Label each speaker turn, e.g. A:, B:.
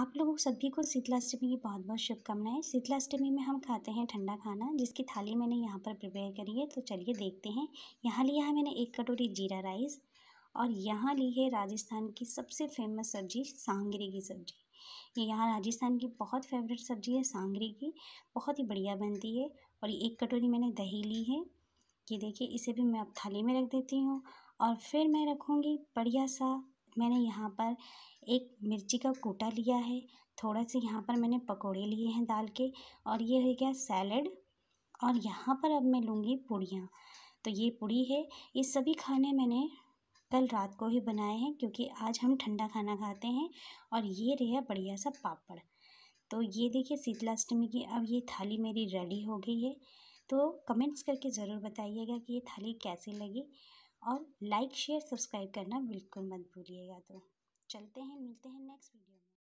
A: आप लोगों सभी को शीतलाष्टमी की बहुत बहुत शुभकामनाएं शीतलाष्टमी में हम खाते हैं ठंडा खाना जिसकी थाली मैंने यहाँ पर प्रिपेयर करी है तो चलिए देखते हैं यहाँ लिया है मैंने एक कटोरी जीरा राइस और यहाँ ली है राजस्थान की सबसे फेमस सब्जी सांगरी की सब्जी ये यहाँ राजस्थान की बहुत फेवरेट सब्जी है सांगरी की बहुत ही बढ़िया बनती है और एक कटोरी मैंने दही ली है ये देखिए इसे भी मैं अब थाली में रख देती हूँ और फिर मैं रखूँगी बढ़िया सा मैंने यहाँ पर एक मिर्ची का कोटा लिया है थोड़ा से यहाँ पर मैंने पकौड़े लिए हैं दाल के और ये हो गया सैलड और यहाँ पर अब मैं लूँगी पूड़ियाँ तो ये पूड़ी है ये सभी खाने मैंने कल रात को ही बनाए हैं क्योंकि आज हम ठंडा खाना खाते हैं और ये रहा बढ़िया सा पापड़ तो ये देखिए शीतलाष्टमी की अब ये थाली मेरी रेडी हो गई है तो कमेंट्स करके ज़रूर बताइएगा कि ये थाली कैसी लगी और लाइक शेयर सब्सक्राइब करना बिल्कुल मत भूलिएगा तो चलते हैं मिलते हैं नेक्स्ट वीडियो में